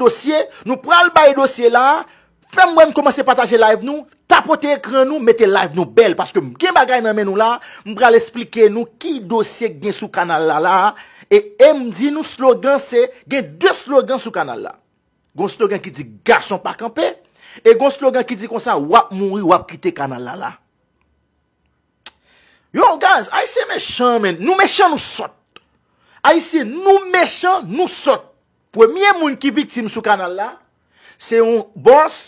dosye, nou pral baye dosye la fem mwen komanse pataje live nou tapote ekran nou, mette live nou bel paske mgen bagay nan men nou la mbral esplike nou ki dosye gen sou kanal la la, e mdi nou slogan se gen 2 slogan sou kanal la, goun slogan ki di gachon pa kampe, e goun slogan ki di konsa wap mouni, wap kite kanal la la yo guys, ay se mechan men, nou mechan nou sot ay se nou mechan nou sot Premye moun ki biktim sou kanal la, se yon bors,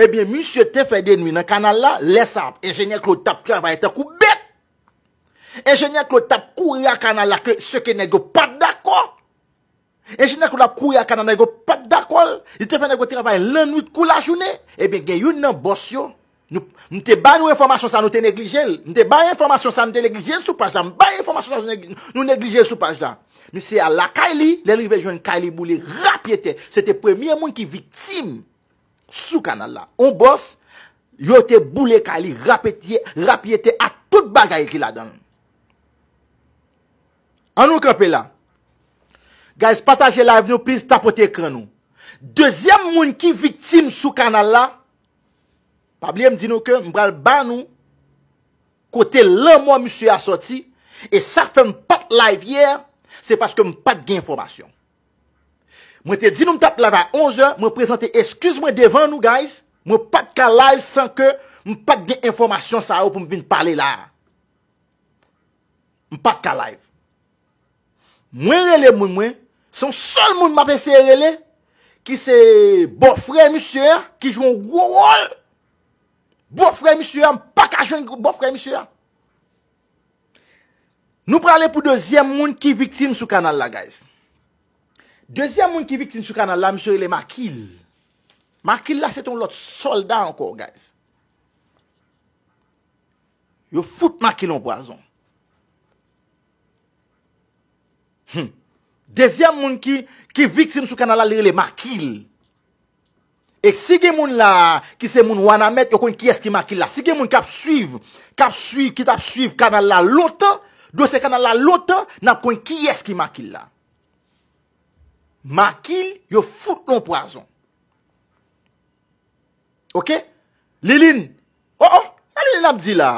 ebyen monsye te fè denwi nan kanal la, lesap, engenye klo tap kravay te koubet, engenye klo tap kouya kanal la, seke negyo pat dako, engenye klo tap kouya kanal la, negyo pat dako, li te fè negyo te kravay lenwit kou la jounè, ebyen gen yon nan bors yo. Mwen te banyou informasyon sa nou te neglijel Mwen te banyou informasyon sa nou te neglijel sou page la Mwen te banyou informasyon sa nou te neglijel sou page la Mwen se a la kaili Le rivejwen kaili boule rapyete Se te premye mwen ki vitim Sou kanal la On bosse Yo te boule kaili rapyete A tout bagay ki la dan Anou kapela Guys pataje la Venou plis tapote ekran nou Dezyem mwen ki vitim sou kanal la Mabliye m di nou ke m bral ban nou kote lan mwa msye a soti e sa fe m pat live yere se paske m pat gen informasyon. Mwen te di nou m tap la vay 11h m prezante eskouz mwen devan nou guys m pat ka live san ke m pat gen informasyon sa ou pou m vin pale la. M pat ka live. Mwen rele mwen mwen son sol moun m apese rele ki se bofre msye ki jwoun wouol Bon frère monsieur, hein, pas qu'à joindre bon frère monsieur. Hein. Nous parlons pour deuxième monde qui victime sur canal là, guys. Deuxième monde qui victime sur canal là, monsieur, les Makil. Maquille, là, c'est ton autre soldat encore, guys. Yo fout maquille en poison. Hum. Deuxième monde qui, qui victime sur canal là, est maquille. E si gen moun la, ki se moun wana met, yo kon ki eski makil la. Si gen moun kap suiv, kap suiv, ki tap suiv kanal la lota, do se kanal la lota, nan kon ki eski makil la. Makil, yo foute loun pou azon. Ok? Lilin, oh oh, alililam di la.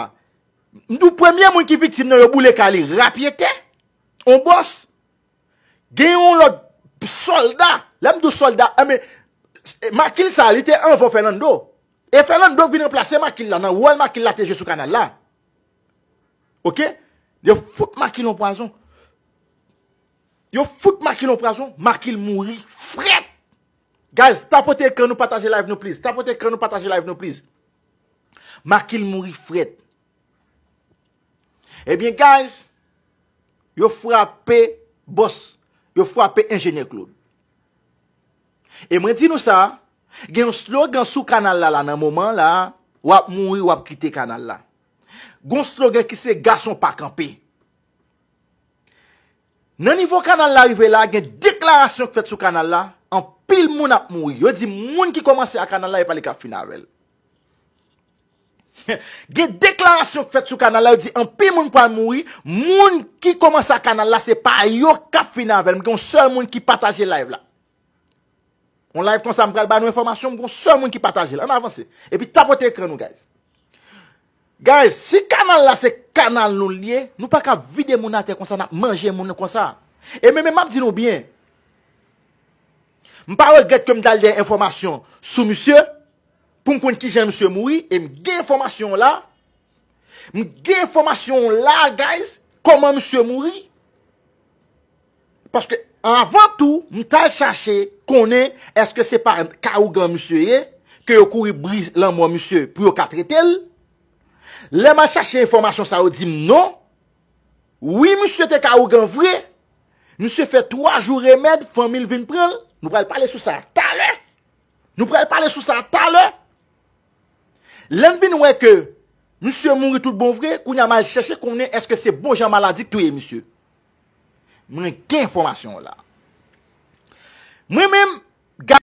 Mdou premye moun ki vitim nan yo boule ka li rapyete, on bosse. Gen yon lout solda, lout do solda, ame... Ah, E makil sa lite an von Fernando. E Fernando vine plase makil la nan. Woye makil la teje sou kanal la. Ok? Yo foute makil nou prazon. Yo foute makil nou prazon. Makil mouri fret. Guys, tapote ekran nou pataje live nou pliz. Tapote ekran nou pataje live nou pliz. Makil mouri fret. Ebyen eh guys, yo foute apè boss. Yo foute apè ingènyè kloub. E mwen di nou sa, gen slo gen sou kanal la la nan mouman la, wap moui, wap kite kanal la. Gon slo gen ki se gason pa kampe. Nan nivou kanal la rive la, gen deklarasyon k fèt sou kanal la, an pil moun ap moui. Yo di moun ki komanse a kanal la, yo e pali kap finavel. Gen deklarasyon k fèt sou kanal la, yo di an pil moun pa moui, moun ki komanse a kanal la, se pa yo kap finavel. Mwen gen moun ki pataje live la. Mwen la ep konsan mwen bral ba nou informasyon, mwen konsan mwen ki pataje la. Mwen avanse. Epi tapote ekran nou, guys. Guys, si kanal la se kanal nou liye, nou pa ka vide mwen ate konsan ap manje mwen konsan. E mwen mwen map zinou bien. Mwen parol get ke mwen dalde informasyon sou monsye, pou mwen kwen ki jen monsye moui, e mwen gen informasyon la, mwen gen informasyon la, guys, koman monsye moui, Paske avan tou, mwen tal chache konen, eske se pa ka ou gen monsye ye, ke yo kouri brise lan mwen monsye pou yo katre tel. Len man chache informasyon sa ou di, non. Oui monsye te ka ou gen vre, monsye fe 3 jou remèd, fon mil vin pren, nou prel pale sou sa talè. Nou prel pale sou sa talè. Len vin wè ke, monsye mounri tout bon vre, konen man chache konen, eske se bon jan maladik tou ye monsye. Mwenen, ke informasyon la? Mwenen, gati.